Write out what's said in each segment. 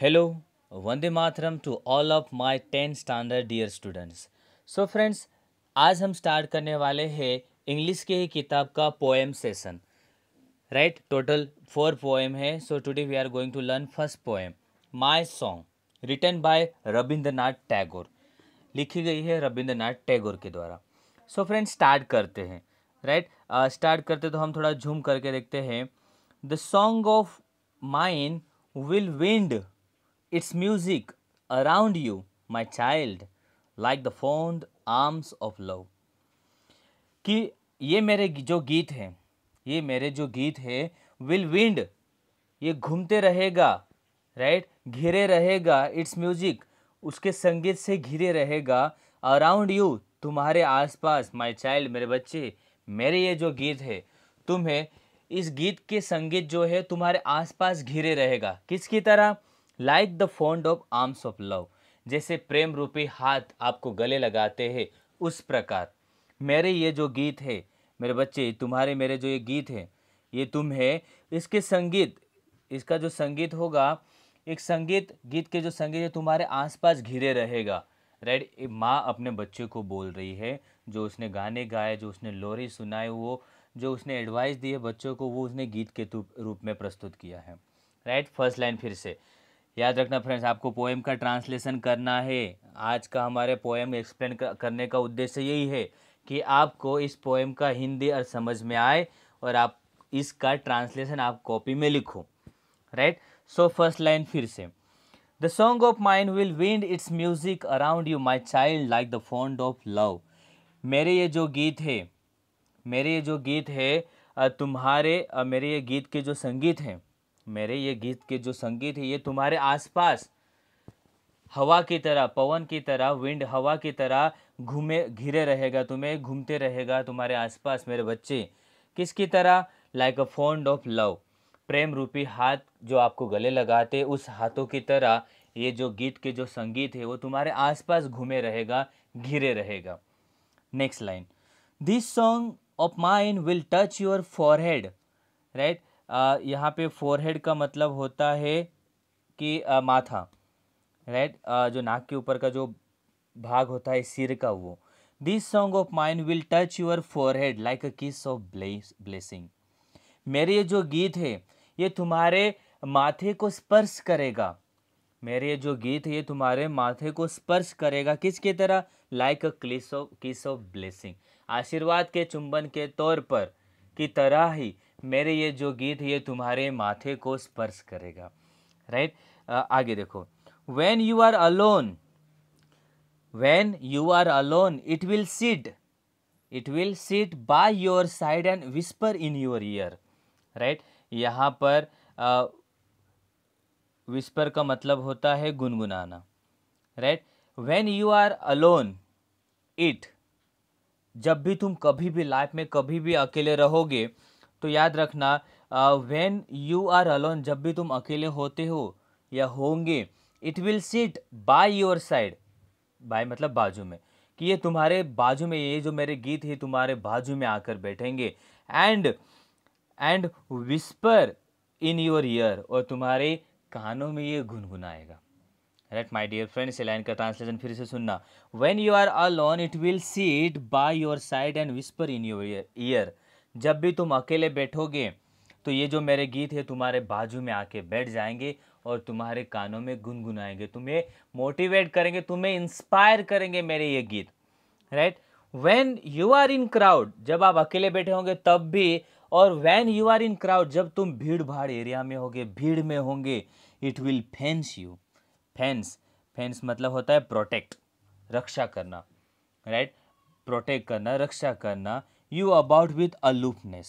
Hello वंदे मातरम to all of my ten standard dear students so friends आज हम स्टार्ट करने वाले हैं इंग्लिश के ही किताब का poem session right total four poem है so today we are going to learn first poem my song written by Rabindranath Tagore लिखी गई है रविंद्रनाथ टैगोर के द्वारा सो फ्रेंड्स स्टार्ट करते हैं राइट right? स्टार्ट uh, करते तो हम थोड़ा झूम करके देखते हैं the song of mine will wind its music around you, my child, like the fond arms of love. कि ये मेरे जो गीत हैं ये मेरे जो गीत है विल विंड ये घूमते रहेगा राइट घिरे रहेगा इट्स म्यूजिक उसके संगीत से घिरे रहेगा अराउंड यू तुम्हारे आसपास माय चाइल्ड मेरे बच्चे मेरे ये जो गीत है तुम्हें इस गीत के संगीत जो है तुम्हारे आसपास घिरे रहेगा किसकी तरह like the fond of arms of love जैसे प्रेम रूपी हाथ आपको गले लगाते हैं उस प्रकार मेरे ये जो गीत है मेरे बच्चे तुम्हारे मेरे जो ये गीत है ये तुम है इसके संगीत इसका जो संगीत होगा एक संगीत गीत के जो संगीत है तुम्हारे आसपास घिरे रहेगा राइट माँ अपने बच्चे को बोल रही है जो उसने गाने गाए जो उसने लोरी सुनाए वो जो उसने एडवाइस दी है बच्चों को वो उसने गीत के रूप में प्रस्तुत किया है राइट फर्स्ट लाइन फिर से याद रखना फ्रेंड्स आपको पोएम का ट्रांसलेशन करना है आज का हमारे पोएम एक्सप्लेन करने का उद्देश्य यही है कि आपको इस पोएम का हिंदी और समझ में आए और आप इसका ट्रांसलेशन आप कॉपी में लिखो राइट सो फर्स्ट लाइन फिर से the song of mind will wind its music around you my child like the fond of love मेरे ये जो गीत है मेरे ये जो गीत है तुम्हारे मेरे ये गीत के जो संगीत हैं मेरे ये गीत के जो संगीत है ये तुम्हारे आसपास हवा की तरह पवन की तरह विंड हवा की तरह घूमे घिरे रहेगा तुम्हें घूमते रहेगा तुम्हारे आसपास मेरे बच्चे किसकी तरह like a fond of love प्रेम रूपी हाथ जो आपको गले लगाते उस हाथों की तरह ये जो गीत के जो संगीत है वो तुम्हारे आसपास घूमे रहेगा घिरे रहेगा next line this song of mind will touch your forehead right यहाँ पे फोरहेड का मतलब होता है कि आ, माथा राइट जो नाक के ऊपर का जो भाग होता है सिर का वो this song of mind will touch your forehead like a kiss of blessing मेरे ये जो गीत है ये तुम्हारे माथे को स्पर्श करेगा मेरे ये जो गीत है ये तुम्हारे माथे को स्पर्श करेगा किसके तरह like a kiss of kiss of blessing आशीर्वाद के चुंबन के तौर पर की तरह ही मेरे ये जो गीत ये तुम्हारे माथे को स्पर्श करेगा राइट आगे देखो when you are alone when you are alone it will sit it will sit by your side and whisper in your ear right यहाँ पर विस्पर का मतलब होता है गुनगुनाना right when you are alone it जब भी तुम कभी भी लाइफ में कभी भी अकेले रहोगे तो याद रखना वेन यू आर अलोन जब भी तुम अकेले होते हो या होंगे it will sit by your side by मतलब बाजू में कि ये तुम्हारे बाजू में ये जो मेरे गीत है तुम्हारे बाजू में आकर बैठेंगे and and whisper in your ear और तुम्हारे कानों में ये गुनगुनाएगा राइट माई डियर फ्रेंड्स से लाइन का ट्रांसलेशन फिर से सुनना when you are alone it will sit by your side and whisper in your ear जब भी तुम अकेले बैठोगे तो ये जो मेरे गीत है तुम्हारे बाजू में आके बैठ जाएंगे और तुम्हारे कानों में गुनगुनाएंगे तुम्हें मोटिवेट करेंगे तुम्हें इंस्पायर करेंगे मेरे ये गीत right when you are in crowd जब आप अकेले बैठे होंगे तब भी और when you are in crowd जब तुम भीड़ भाड़ एरिया में होगे भीड़ में होंगे it will fence you fence fence मतलब होता है प्रोटेक्ट रक्षा करना राइट right? प्रोटेक्ट करना रक्षा करना you about with aloofness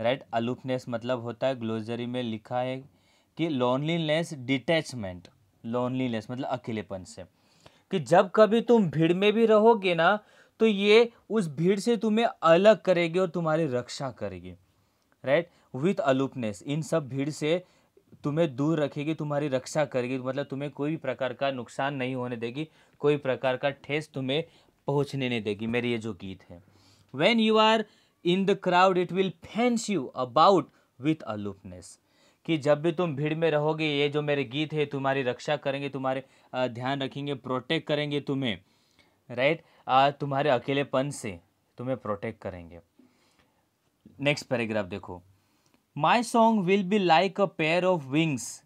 right aloofness मतलब होता है ग्लोजरी में लिखा है कि लोनलीनेस डिटैचमेंट लोनलीनेस मतलब अकेलेपन से कि जब कभी तुम भीड़ में भी रहोगे ना तो ये उस भीड़ से तुम्हें अलग करेगी और तुम्हारी रक्षा करेगी राइट विथ अलूपनेस इन सब भीड़ से तुम्हें दूर रखेगी तुम्हारी रक्षा करेगी मतलब तुम्हें कोई भी प्रकार का नुकसान नहीं होने देगी कोई प्रकार का ठेस तुम्हें पहुंचने नहीं देगी मेरी ये जो गीत है when you are in the crowd it will fence you about with aloofness कि जब भी तुम भीड़ में रहोगे ये जो मेरे गीत है तुम्हारी रक्षा करेंगे तुम्हारे ध्यान रखेंगे प्रोटेक्ट करेंगे तुम्हें राइट right? तुम्हारे अकेलेपन से तुम्हें प्रोटेक्ट करेंगे नेक्स्ट पैराग्राफ देखो my song will be like a pair of wings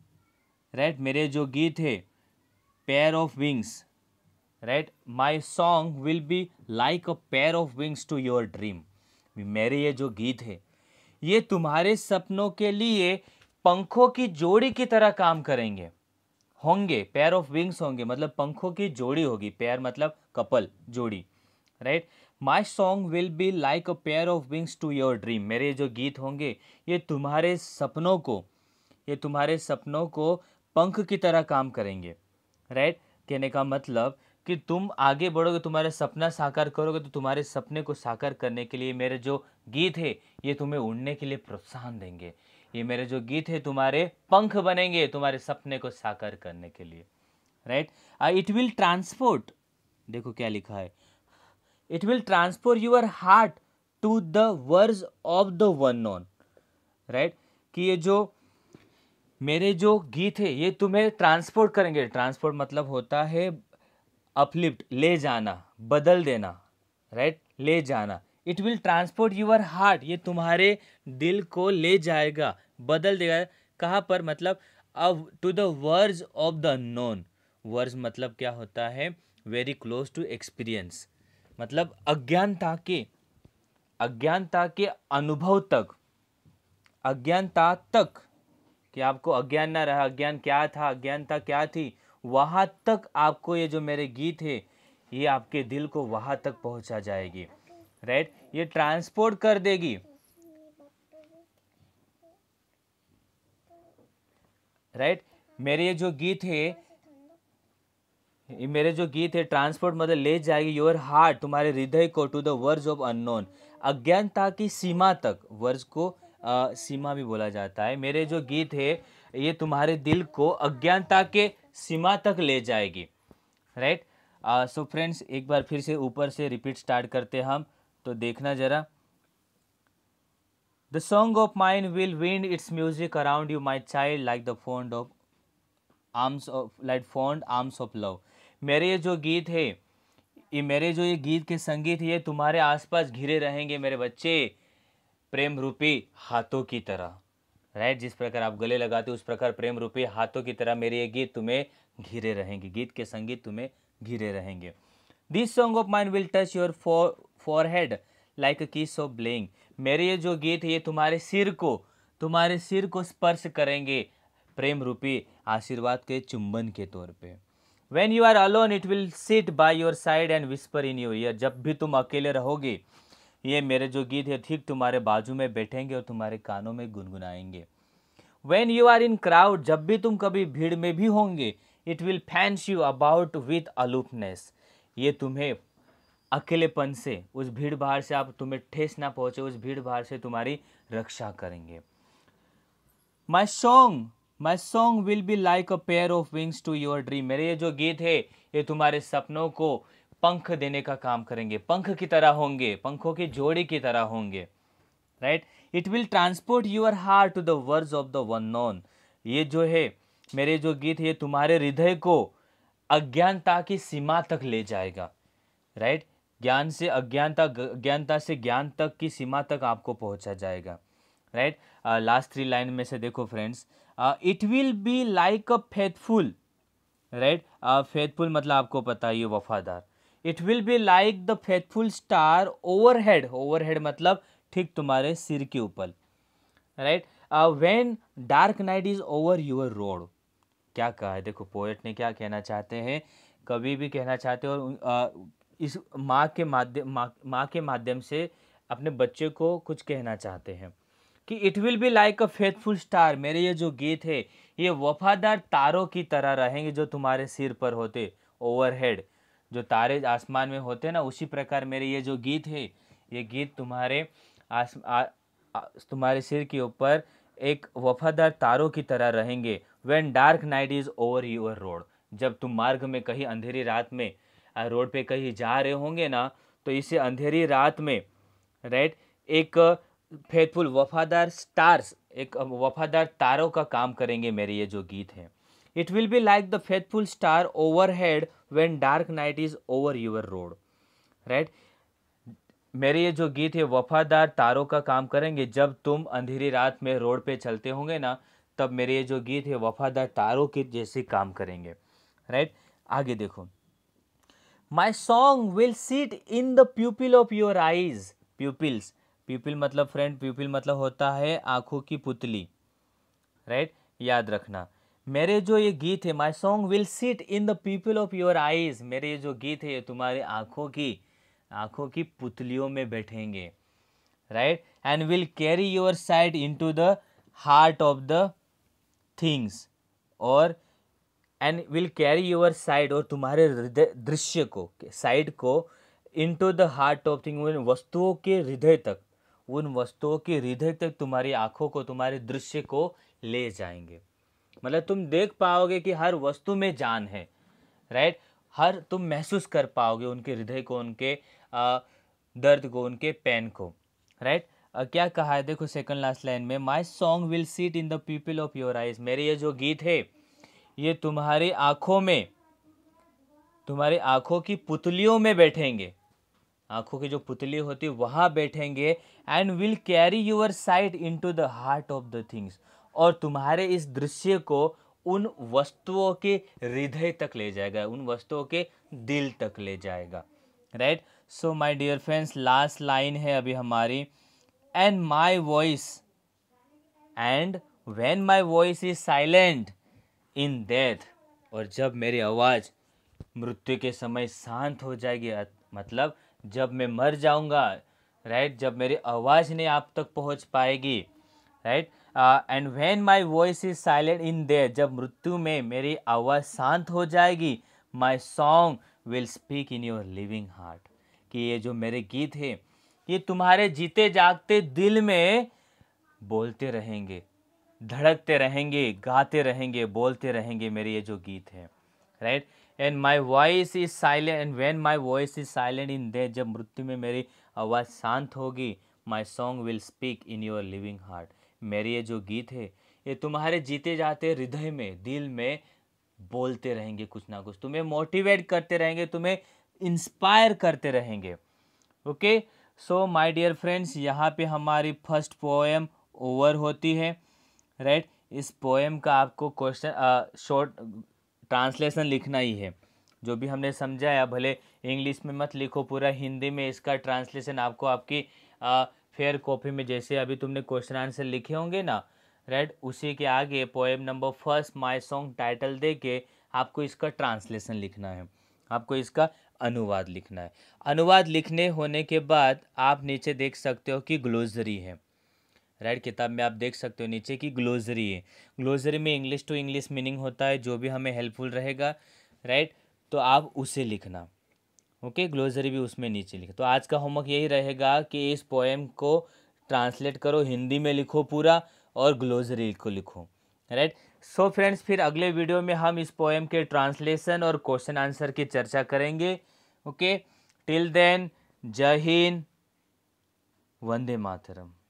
right मेरे जो गीत है pair of wings right my song will be like a pair of wings to your dream मेरे ये जो गीत है ये तुम्हारे सपनों के लिए पंखों की जोड़ी की तरह काम करेंगे होंगे पेयर ऑफ विंग्स होंगे मतलब पंखों की जोड़ी होगी पेयर मतलब कपल जोड़ी right my song will be like a pair of wings to your dream मेरे जो गीत होंगे ये तुम्हारे सपनों को ये तुम्हारे सपनों को पंख की तरह काम करेंगे राइट कहने का मतलब कि तुम आगे बढ़ोगे तुम्हारे सपना साकार करोगे तो तुम्हारे सपने को साकार करने के लिए मेरे जो गीत है ये तुम्हें उड़ने के लिए प्रोत्साहन देंगे ये मेरे जो गीत है तुम्हारे पंख बनेंगे तुम्हारे सपने को साकार करने के लिए राइट इट विल ट्रांसपोर्ट देखो क्या लिखा है it will transport your heart to the word of the unknown right कि ये जो मेरे जो गीत है ये तुम्हें ट्रांसपोर्ट करेंगे ट्रांसपोर्ट मतलब होता है अपलिफ्ट ले जाना बदल देना राइट ले जाना it will transport your heart ये तुम्हारे दिल को ले जाएगा बदल देगा कहाँ पर मतलब अब to the verge of the known verge मतलब क्या होता है वेरी क्लोज टू एक्सपीरियंस मतलब अज्ञानता के अज्ञानता के अनुभव तक अज्ञानता तक कि आपको अज्ञान ना रहा अज्ञान क्या था अज्ञानता क्या थी वहाँ तक आपको ये जो मेरे गीत है ये आपके दिल को वहाँ तक पहुँचा जाएगी राइट ये ट्रांसपोर्ट कर देगी राइट मेरे ये जो गीत है मेरे जो गीत है ट्रांसपोर्ट मतलब ले जाएगी योर हार्ट तुम्हारे हृदय को to the verge of unknown अज्ञानता की सीमा तक वर्ज को आ, सीमा भी बोला जाता है मेरे जो गीत है ये तुम्हारे दिल को अज्ञानता के सीमा तक ले जाएगी राइट सो फ्रेंड्स एक बार फिर से ऊपर से रिपीट स्टार्ट करते हम तो देखना ज़रा the song of mind will win its music around you my child like the fond of arms of like fond arms of love मेरे ये जो गीत है ये मेरे जो ये गीत के संगीत ये तुम्हारे आसपास घिरे रहेंगे मेरे बच्चे प्रेम रूपी हाथों की तरह राइट जिस प्रकार आप गले लगाते हो उस प्रकार प्रेम रूपी हाथों की तरह मेरे ये गीत तुम्हें घिरे रहेंगे गीत के संगीत तुम्हें घिरे रहेंगे this song of mind will touch your forehead like a kiss of ब्लेइंग मेरे ये जो गीत है ये तुम्हारे सिर को तुम्हारे सिर को स्पर्श करेंगे प्रेम रूपी आशीर्वाद के चुंबन के तौर पे when you are alone it will sit by your side and whisper in your ear जब भी तुम अकेले रहोगे ये मेरे जो गीत है ठीक तुम्हारे बाजू में बैठेंगे और तुम्हारे कानों में गुनगुनाएंगे when you are in crowd जब भी तुम कभी भीड़ में भी होंगे it will fence you about with aloofness ये तुम्हें अकेलेपन से उस भीड़ भाड़ से आप तुम्हें ठेस ना पहुँचे उस भीड़ भाड़ से तुम्हारी रक्षा करेंगे my song my song will be like a pair of wings to your dream मेरे ये जो गीत है ये तुम्हारे सपनों को पंख देने का काम करेंगे पंख की तरह होंगे पंखों के जोड़े की तरह होंगे right it will transport your heart to the words of the unknown ये जो है मेरे जो गीत है ये तुम्हारे हृदय को अज्ञानता की सीमा तक ले जाएगा राइट ज्ञान से अज्ञानता अज्ञानता से ज्ञान तक की सीमा तक आपको पहुंचा जाएगा राइट लास्ट थ्री लाइन में से देखो friends it will be like a faithful right faithful मतलब आपको पता है ये वफादार it will be like the faithful star overhead overhead मतलब ठीक तुम्हारे सिर के ऊपर right when dark night is over your road क्या कहा है देखो पोएट ने क्या कहना चाहते हैं कभी भी कहना चाहते हैं और uh, इस माँ के माध्यम माँ के माध्यम से अपने बच्चे को कुछ कहना चाहते हैं कि it will be like a faithful star मेरे ये जो गीत है ये वफादार तारों की तरह रहेंगे जो तुम्हारे सिर पर होते ओवरहेड जो तारे आसमान में होते हैं ना उसी प्रकार मेरे ये जो गीत है ये गीत तुम्हारे आस आ, आ, तुम्हारे सिर के ऊपर एक वफादार तारों की तरह रहेंगे when dark night is over your road जब तुम मार्ग में कहीं अंधेरी रात में रोड पे कहीं जा रहे होंगे ना तो इसे अंधेरी रात में राइट एक फेथफुल वफादार स्टार्स एक वफादार तारों का काम करेंगे मेरे ये जो गीत है it will be like the faithful star overhead when dark night is over your road right मेरे ये जो गीत है वफादार तारों का काम करेंगे जब तुम अंधेरी रात में रोड पे चलते होंगे ना तब मेरे ये जो गीत है वफादार तारों के जैसे काम करेंगे राइट आगे देखो my song will sit in the pupil of your eyes pupils pupil मतलब फ्रेंड प्यूपिल मतलब होता है आंखों की पुतली राइट याद रखना मेरे जो ये गीत है my song will sit in the people of your eyes मेरे ये जो गीत है ये तुम्हारी आँखों की आँखों की पुतलियों में बैठेंगे right and will carry your side into the heart of the things और and will carry your side और तुम्हारे हृदय दृश्य को साइड को into the heart of thing उन वस्तुओं के हृदय तक उन वस्तुओं के हृदय तक तुम्हारी आँखों को तुम्हारे दृश्य को ले जाएंगे मतलब तुम देख पाओगे कि हर वस्तु में जान है राइट हर तुम महसूस कर पाओगे उनके हृदय को उनके दर्द को उनके पेन को राइट क्या कहा है देखो सेकंड लास्ट लाइन में my song will sit in the people of your eyes मेरे ये जो गीत है ये तुम्हारी आँखों में तुम्हारी आँखों की पुतलियों में बैठेंगे आँखों की जो पुतली होती है वहाँ बैठेंगे and will carry your sight into the heart of the things और तुम्हारे इस दृश्य को उन वस्तुओं के हृदय तक ले जाएगा उन वस्तुओं के दिल तक ले जाएगा right so my dear friends last line है अभी हमारी and my voice and when my voice is silent in death और जब मेरी आवाज़ मृत्यु के समय शांत हो जाएगी मतलब जब मैं मर जाऊंगा राइट जब मेरी आवाज़ नहीं आप तक पहुंच पाएगी right and when my voice is silent in there जब मृत्यु में मेरी आवाज़ शांत हो जाएगी my song will speak in your living heart कि ये जो मेरे गीत है ये तुम्हारे जीते जागते दिल में बोलते रहेंगे धड़कते रहेंगे गाते रहेंगे बोलते रहेंगे मेरे ये जो गीत है right and my voice is silent and when my voice is silent in death जब मृत्यु में मेरी आवाज़ शांत होगी my song will speak in your living heart मेरे ये जो गीत है ये तुम्हारे जीते जाते हृदय में दिल में बोलते रहेंगे कुछ ना कुछ तुम्हें मोटिवेट करते रहेंगे तुम्हें इंस्पायर करते रहेंगे okay so my dear friends यहाँ पे हमारी फर्स्ट पोएम ओवर होती है राइट right? इस पोएम का आपको क्वेश्चन शॉर्ट ट्रांसलेशन लिखना ही है जो भी हमने समझाया भले इंग्लिश में मत लिखो पूरा हिंदी में इसका ट्रांसलेशन आपको आपकी फेयर कॉपी में जैसे अभी तुमने क्वेश्चन आंसर लिखे होंगे ना राइट उसी के आगे poem number first my song title दे के आपको इसका ट्रांसलेशन लिखना है आपको इसका अनुवाद लिखना है अनुवाद लिखने होने के बाद आप नीचे देख सकते हो कि ग्लोजरी है राइट किताब में आप देख सकते हो नीचे की ग्लोजरी है ग्लोजरी में इंग्लिश टू इंग्लिश मीनिंग होता है जो भी हमें हेल्पफुल रहेगा राइट तो आप उसे लिखना ओके ग्लोजरी भी उसमें नीचे लिखे तो आज का होमवर्क यही रहेगा कि इस पोएम को ट्रांसलेट करो हिंदी में लिखो पूरा और ग्लोजरी को लिखो राइट सो फ्रेंड्स फिर अगले वीडियो में हम इस पोएम के ट्रांसलेशन और क्वेश्चन आंसर की चर्चा करेंगे ओके टिल देन जय हिंद वंदे मातरम